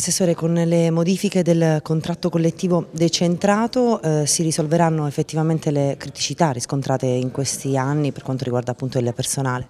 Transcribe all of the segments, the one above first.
Assessore, con le modifiche del contratto collettivo decentrato eh, si risolveranno effettivamente le criticità riscontrate in questi anni per quanto riguarda appunto il personale?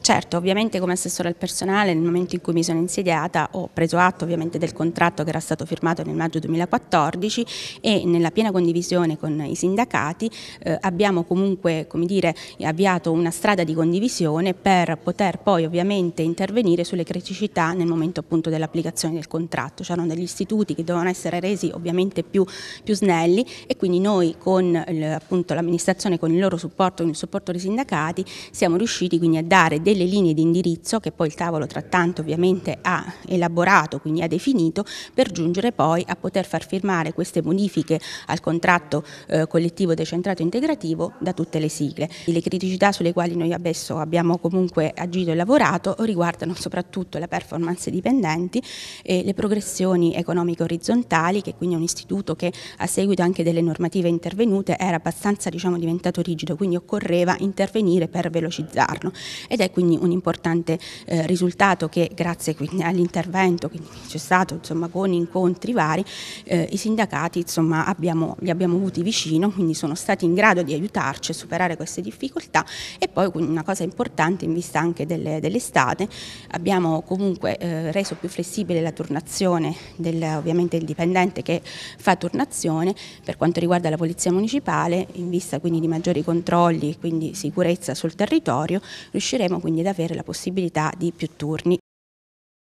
Certo, ovviamente come assessore al personale nel momento in cui mi sono insediata ho preso atto ovviamente del contratto che era stato firmato nel maggio 2014 e nella piena condivisione con i sindacati eh, abbiamo comunque dire, avviato una strada di condivisione per poter poi ovviamente intervenire sulle criticità nel momento appunto dell'applicazione del contratto fatto, c'erano degli istituti che dovevano essere resi ovviamente più, più snelli e quindi noi con l'amministrazione, con il loro supporto, con il supporto dei sindacati, siamo riusciti quindi a dare delle linee di indirizzo che poi il tavolo trattante ovviamente ha elaborato, quindi ha definito, per giungere poi a poter far firmare queste modifiche al contratto eh, collettivo decentrato integrativo da tutte le sigle. Le criticità sulle quali noi adesso abbiamo comunque agito e lavorato riguardano soprattutto la performance dipendenti e le programmazioni progressioni economiche orizzontali, che quindi è un istituto che a seguito anche delle normative intervenute era abbastanza diciamo, diventato rigido, quindi occorreva intervenire per velocizzarlo ed è quindi un importante eh, risultato che grazie all'intervento che c'è stato insomma, con incontri vari eh, i sindacati insomma, abbiamo, li abbiamo avuti vicino, quindi sono stati in grado di aiutarci a superare queste difficoltà e poi una cosa importante in vista anche dell'estate dell abbiamo comunque eh, reso più flessibile la turnazione valutazione del, ovviamente il dipendente che fa turnazione per quanto riguarda la Polizia Municipale, in vista quindi di maggiori controlli e quindi sicurezza sul territorio, riusciremo quindi ad avere la possibilità di più turni.